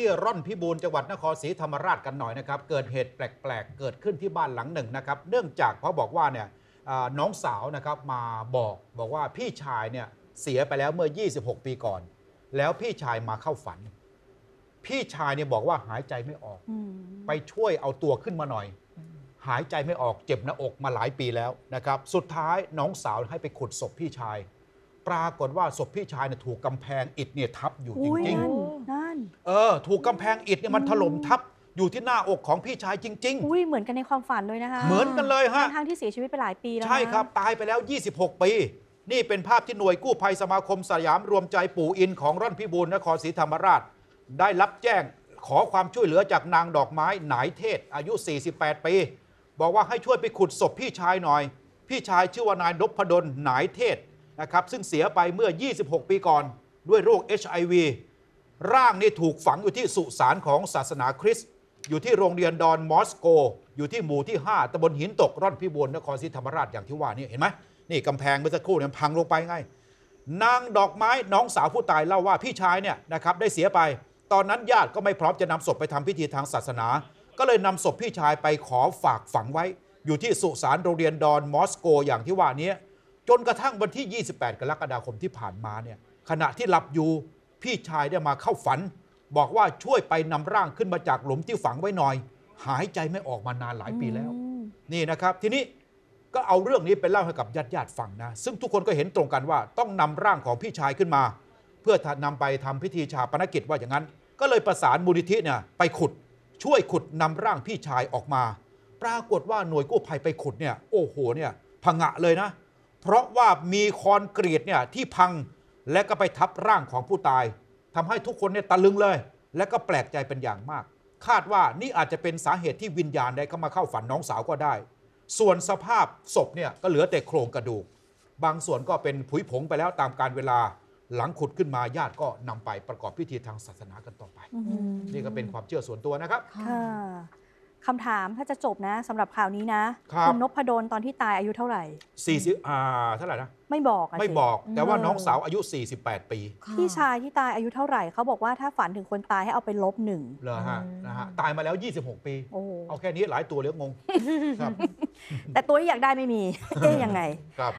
ที่ร่อนพิบูลจังหวัดนครศรีธรรมราชกันหน่อยนะครับเกิดเหตุแปลก ๆ เกิดขึ้นที่บ้านหลังหนึ่งนะครับเนื่องจากเขาบอกว่าเนี่ยน้องสาวนะครับมาบอกบอกว่าพี่ชายเนี่ยเสียไปแล้วเมื่อ 26 ปีก่อน แล้วพี่ชายมาเข้าฝัน พี่ชายเนี่ยบอกว่าหายใจไม่ออกไปช่วยเอาตัวขึ้นมาหน่อย หายใจไม่ออกเจ็บหน้าอกมาหลายปีแล้วนะครับสุดท้ายน้องสาวให้ไปขุดศพพี่ชาย ปรากฏว่าศพพี่ชายเนี่ยถูกกำแพงอิฐเนี่ยทับอยู่จริงๆานเออ ถูกกำแพงอิฐเนี่ยมันถล่มทับอยู่ที่หน้าอกของพี่ชายจริง ๆ อุ้ยเหมือนกันในความฝันเลยนะคะเหมือนกันเลยฮะทางที่เสียชีวิตไปหลายปีแล้วใช่ครับ ตายไปแล้ว 26 ปี นี่เป็นภาพที่หน่วยกู้ภัยสมาคมสยามรวมใจปู่อิน ของร่อนพิบูลนครศรีธรรมราช ได้รับแจ้งขอความช่วยเหลือจากนางดอกไม้หนายเทศ อายุ 48 ปี บอกว่าให้ช่วยไปขุดศพพี่ชายหน่อย พี่ชายชื่อว่านายนพดลหนายเทศนะครับซึ่งเสียไปเมื่อ 26 ปีก่อนด้วยโรค HIV ร่างนี้ถูกฝังอยู่ที่สุสานของศาสนาคริสต์อยู่ที่โรงเรียนดอนมอสโกอยู่ที่หมู่ที่ 5ตำบลหินตกร่อนพิบูลนครศรีธรรมราชอย่างที่ว่านี่เห็นไหมนี่กำแพงเมื่อสักครู่เนี่ยพังลงไปไง นางดอกไม้น้องสาวผู้ตายเล่าว่าพี่ชายเนี่ยนะครับได้เสียไป ตอนนั้นญาติก็ไม่พร้อมจะนำศพไปทำพิธีทางศาสนา ก็เลยนำศพพี่ชายไปขอฝากฝังไว้ อยู่ที่สุสานโรงเรียนดอนมอสโกอย่างที่ว่านี้จนกระทั่งวันที่ 28กรกฎาคมที่ผ่านมาเนี่ยขณะที่หลับอยู่พี่ชายได้มาเข้าฝันบอกว่าช่วยไปนำร่างขึ้นมาจากหลุมที่ฝังไว้หน่อย หายใจไม่ออกมานานหลายปีแล้ว นี่นะครับ ทีนี้ก็เอาเรื่องนี้ไปเล่าให้กับญาติญาติฟังนะ ซึ่งทุกคนก็เห็นตรงกันว่าต้องนำร่างของพี่ชายขึ้นมา เพื่อนำไปทำพิธีชาปนกิจว่าอย่างนั้น ก็เลยประสานมูลนิธิเนี่ยไปขุดช่วยขุดนำร่างพี่ชายออกมา ปรากฏว่าหน่วยกู้ภัยไปขุดเนี่ยโอ้โหเนี่ย พังะเลยนะ เพราะว่ามีคอนกรีตเนี่ยที่พังและก็ไปทับร่างของผู้ตาย ทำให้ทุกคนเนี่ยตะลึงเลย และก็แปลกใจเป็นอย่างมาก คาดว่านี่อาจจะเป็นสาเหตุที่วิญญาณได้เข้ามาเข้าฝันน้องสาวก็ได้ ส่วนสภาพศพเนี่ยก็เหลือแต่โครงกระดูก บางส่วนก็เป็นผุยผงไปแล้วตามการเวลาหลังขุดขึ้นมาญาติก็นำไปประกอบพิธีทางศาสนากันต่อไป นี่ก็เป็นความเชื่อส่วนตัวนะครับคำถามถ้าจะจบนะสำหรับข่าวนี้นะ คุณนพดลตอนที่ตายอายุเท่าไหร่สี่สิบอ่าเท่าไหร่นะไม่บอกะไม่บอกแต่ว่าน้องสาวอายุ 48 ปีพี่ชายที่ตายอายุเท่าไหร่เขาบอกว่าถ้าฝันถึงคนตายให้เอาไปลบหนึ่งเลยฮะนะฮะ ตายมาแล้ว 26 ปีโอ้เอาแค่นี้หลายตัวเลี้ยงงครับแต่ตัวที่อยากได้ไม่มี เอ๊ยยังไงครับ